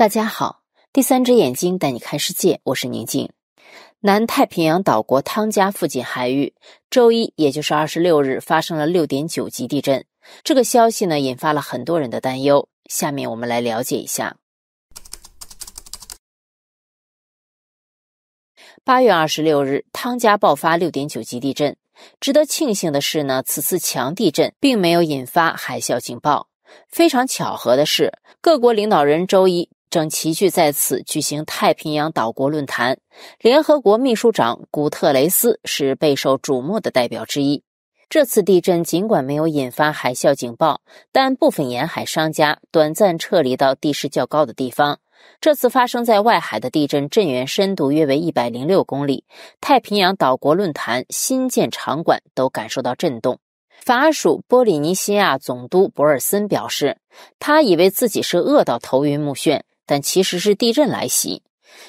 大家好，第三只眼睛带你看世界，我是宁静。南太平洋岛国汤加附近海域，周一，也就是二十六日，发生了六点九级地震。这个消息呢，引发了很多人的担忧。下面我们来了解一下。八月二十六日，汤加爆发六点九级地震。值得庆幸的是呢，此次强地震并没有引发海啸警报。非常巧合的是，各国领导人周一。正齐聚在此举行太平洋岛国论坛。联合国秘书长古特雷斯是备受瞩目的代表之一。这次地震尽管没有引发海啸警报，但部分沿海商家短暂撤离到地势较高的地方。这次发生在外海的地震震源深度约为一百零六公里，太平洋岛国论坛新建场馆都感受到震动。法属波利尼西亚总督博尔森表示，他以为自己是饿到头晕目眩。但其实是地震来袭，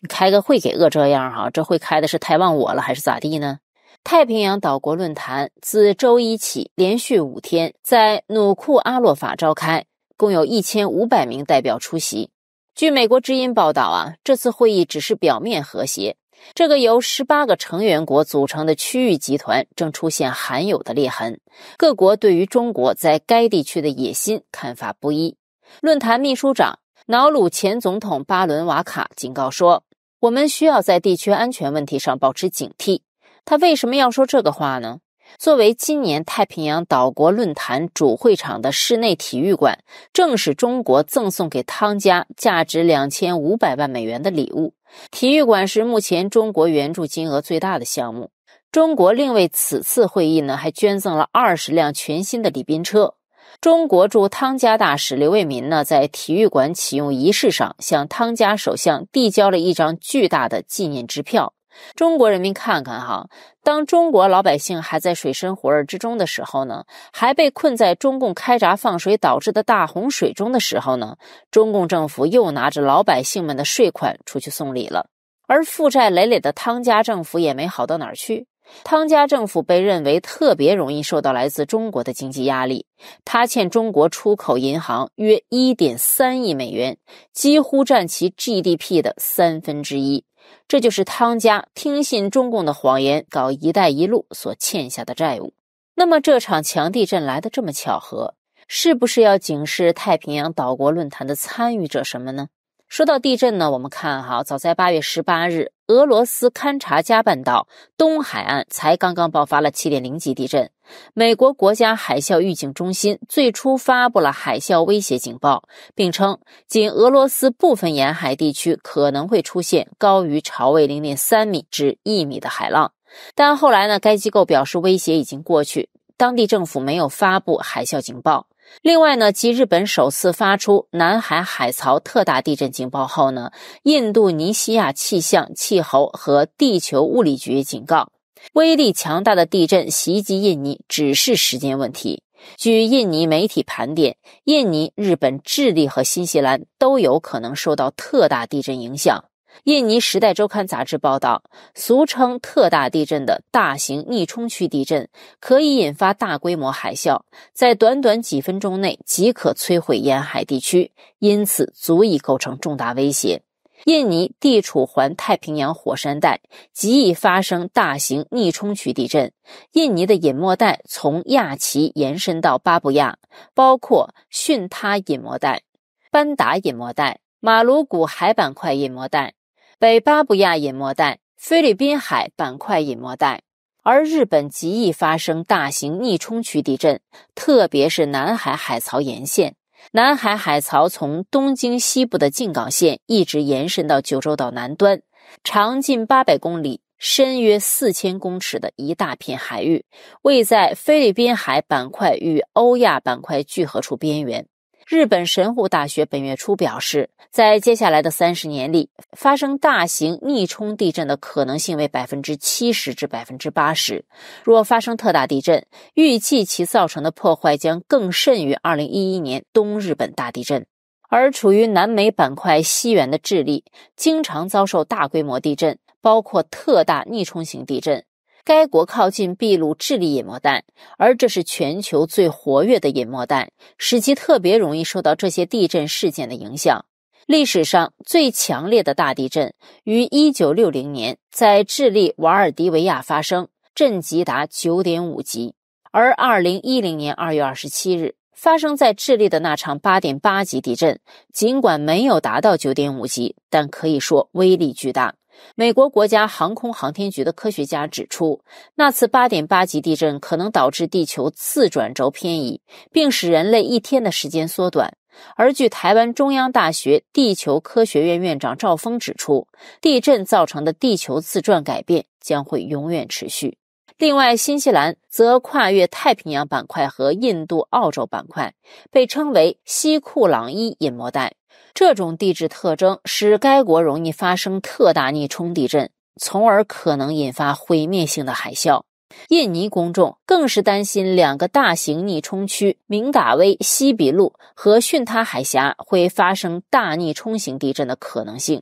开个会给饿这样哈，这会开的是太忘我了，还是咋地呢？太平洋岛国论坛自周一起连续五天在努库阿洛法召开，共有一千五百名代表出席。据美国之音报道啊，这次会议只是表面和谐。这个由十八个成员国组成的区域集团正出现罕有的裂痕，各国对于中国在该地区的野心看法不一。论坛秘书长。瑙鲁前总统巴伦瓦卡警告说：“我们需要在地区安全问题上保持警惕。”他为什么要说这个话呢？作为今年太平洋岛国论坛主会场的室内体育馆，正是中国赠送给汤加价值两千五百万美元的礼物。体育馆是目前中国援助金额最大的项目。中国另为此次会议呢，还捐赠了二十辆全新的礼宾车。中国驻汤加大使刘卫民呢，在体育馆启用仪式上，向汤加首相递交了一张巨大的纪念支票。中国人民看看哈，当中国老百姓还在水深火热之中的时候呢，还被困在中共开闸放水导致的大洪水中的时候呢，中共政府又拿着老百姓们的税款出去送礼了。而负债累累的汤加政府也没好到哪儿去。汤加政府被认为特别容易受到来自中国的经济压力。他欠中国出口银行约一点三亿美元，几乎占其 GDP 的三分之一。这就是汤加听信中共的谎言，搞“一带一路”所欠下的债务。那么，这场强地震来的这么巧合，是不是要警示太平洋岛国论坛的参与者什么呢？说到地震呢，我们看哈，早在八月十八日。俄罗斯勘察加半岛东海岸才刚刚爆发了7.0级地震，美国国家海啸预警中心最初发布了海啸威胁警报，并称仅俄罗斯部分沿海地区可能会出现高于潮位0.3米至1米的海浪。但后来呢，该机构表示威胁已经过去，当地政府没有发布海啸警报。另外呢，继日本首次发出南海海槽特大地震警报后呢，印度尼西亚气象、气候和地球物理局警告，威力强大的地震袭击印尼只是时间问题。据印尼媒体盘点，印尼、日本、智利和新西兰都有可能受到特大地震影响。印尼《时代周刊》杂志报道，俗称特大地震的大型逆冲区地震，可以引发大规模海啸，在短短几分钟内即可摧毁沿海地区，因此足以构成重大威胁。印尼地处环太平洋火山带，极易发生大型逆冲区地震。印尼的隐没带从亚齐延伸到巴布亚，包括巽他隐没带、班达隐没带、马鲁古海板块隐没带。北巴布亚隐没带、菲律宾海板块隐没带，而日本极易发生大型逆冲区地震，特别是南海海槽沿线。南海海槽从东京西部的静冈县一直延伸到九州岛南端，长近八百公里，深约四千公尺的一大片海域，位在菲律宾海板块与欧亚板块聚合处边缘。日本神户大学本月初表示，在接下来的三十年里，发生大型逆冲地震的可能性为百分之七十至百分之八十。若发生特大地震，预计其造成的破坏将更甚于二零一一年东日本大地震。而处于南美板块西缘的智利，经常遭受大规模地震，包括特大逆冲型地震。该国靠近秘鲁、智利隐没带，而这是全球最活跃的隐没带，使其特别容易受到这些地震事件的影响。历史上最强烈的大地震于一九六零年在智利瓦尔迪维亚发生，震级达九点五级。而二零一零年二月二十七日发生在智利的那场八点八级地震，尽管没有达到九点五级，但可以说威力巨大。美国国家航空航天局的科学家指出，那次8.8级地震可能导致地球自转轴偏移，并使人类一天的时间缩短。而据台湾中央大学地球科学院院长赵峰指出，地震造成的地球自转改变将会永远持续。另外，新西兰则跨越太平洋板块和印度澳洲板块，被称为西库朗伊隐没带。这种地质特征使该国容易发生特大逆冲地震，从而可能引发毁灭性的海啸。印尼公众更是担心两个大型逆冲区——明达威西比路和巽他海峡——会发生大逆冲型地震的可能性。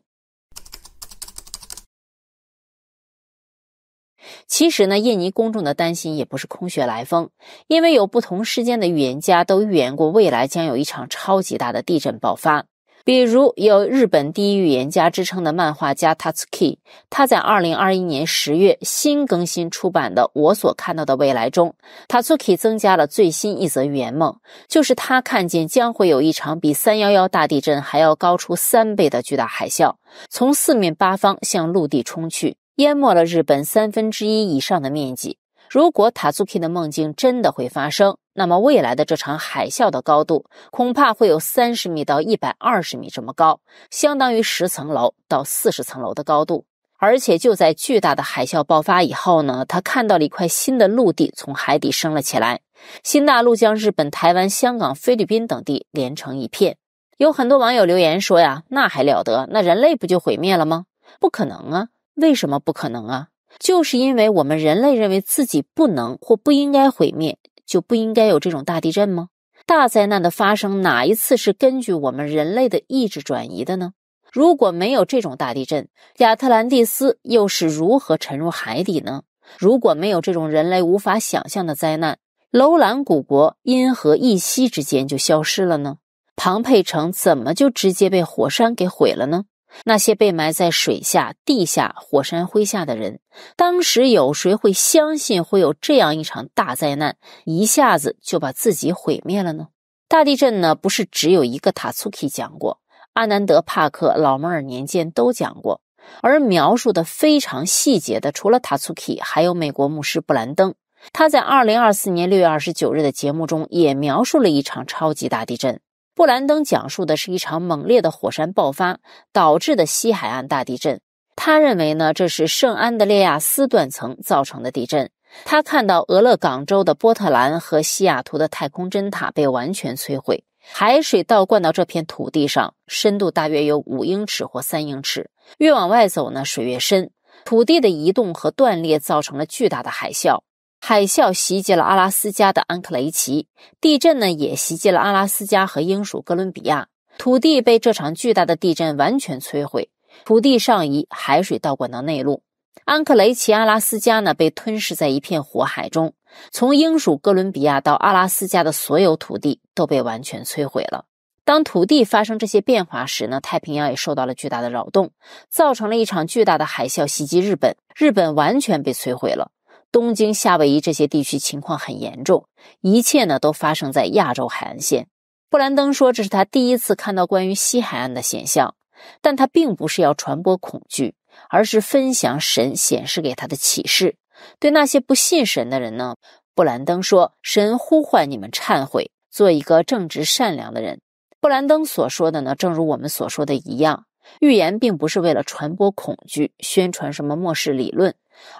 其实呢，印尼公众的担心也不是空穴来风，因为有不同时间的预言家都预言过未来将有一场超级大的地震爆发。比如，有日本第一预言家之称的漫画家 Tatsuki，他在二零二一年十月新更新出版的《我所看到的未来》中，Tatsuki 增加了最新一则预言梦，就是他看见将会有一场比三幺幺大地震还要高出三倍的巨大海啸，从四面八方向陆地冲去，淹没了日本三分之一以上的面积。如果 t a z k 的梦境真的会发生，那么未来的这场海啸的高度恐怕会有三十米到一百二十米这么高，相当于十层楼到四十层楼的高度。而且就在巨大的海啸爆发以后呢，他看到了一块新的陆地从海底升了起来，新大陆将日本、台湾、香港、菲律宾等地连成一片。有很多网友留言说呀：“那还了得？那人类不就毁灭了吗？”不可能啊！为什么不可能啊？就是因为我们人类认为自己不能或不应该毁灭，就不应该有这种大地震吗？大灾难的发生哪一次是根据我们人类的意志转移的呢？如果没有这种大地震，亚特兰蒂斯又是如何沉入海底呢？如果没有这种人类无法想象的灾难，楼兰古国因何一夕之间就消失了呢？庞培城怎么就直接被火山给毁了呢？那些被埋在水下、地下、火山灰下的人，当时有谁会相信会有这样一场大灾难，一下子就把自己毁灭了呢？大地震呢，不是只有一个塔苏基讲过，阿南德·帕克、老摩尔年间都讲过，而描述的非常细节的，除了塔苏基，还有美国牧师布兰登，他在二零二四年六月二十九日的节目中也描述了一场超级大地震。布兰登讲述的是一场猛烈的火山爆发导致的西海岸大地震。他认为呢，这是圣安德烈亚斯断层造成的地震。他看到俄勒冈州的波特兰和西雅图的太空针塔被完全摧毁，海水倒灌到这片土地上，深度大约有五英尺或三英尺。越往外走呢，水越深。土地的移动和断裂造成了巨大的海啸。海啸袭击了阿拉斯加的安克雷奇，地震呢也袭击了阿拉斯加和英属哥伦比亚。土地被这场巨大的地震完全摧毁，土地上移，海水倒灌到内陆。安克雷奇，阿拉斯加呢被吞噬在一片火海中。从英属哥伦比亚到阿拉斯加的所有土地都被完全摧毁了。当土地发生这些变化时呢，太平洋也受到了巨大的扰动，造成了一场巨大的海啸袭击日本。日本完全被摧毁了。东京、夏威夷这些地区情况很严重，一切呢都发生在亚洲海岸线。布兰登说：“这是他第一次看到关于西海岸的现象，但他并不是要传播恐惧，而是分享神显示给他的启示。对那些不信神的人呢，布兰登说：‘神呼唤你们忏悔，做一个正直善良的人。’布兰登所说的呢，正如我们所说的一样，预言并不是为了传播恐惧，宣传什么末世理论。”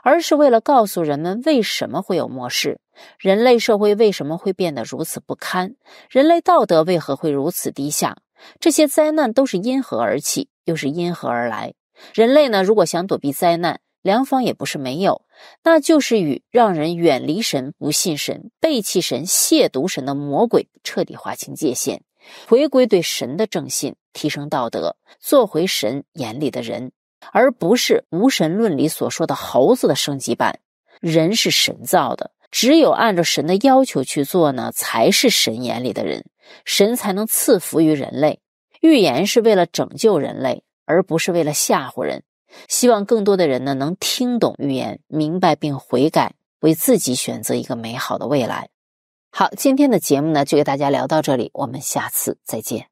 而是为了告诉人们为什么会有末世，人类社会为什么会变得如此不堪，人类道德为何会如此低下，这些灾难都是因何而起，又是因何而来？人类呢？如果想躲避灾难，良方也不是没有，那就是与让人远离神、不信神、背弃神、亵渎神的魔鬼彻底划清界限，回归对神的正信，提升道德，做回神眼里的人。而不是无神论里所说的猴子的升级版，人是神造的，只有按照神的要求去做呢，才是神眼里的人，神才能赐福于人类。预言是为了拯救人类，而不是为了吓唬人。希望更多的人呢能听懂预言，明白并悔改，为自己选择一个美好的未来。好，今天的节目呢就给大家聊到这里，我们下次再见。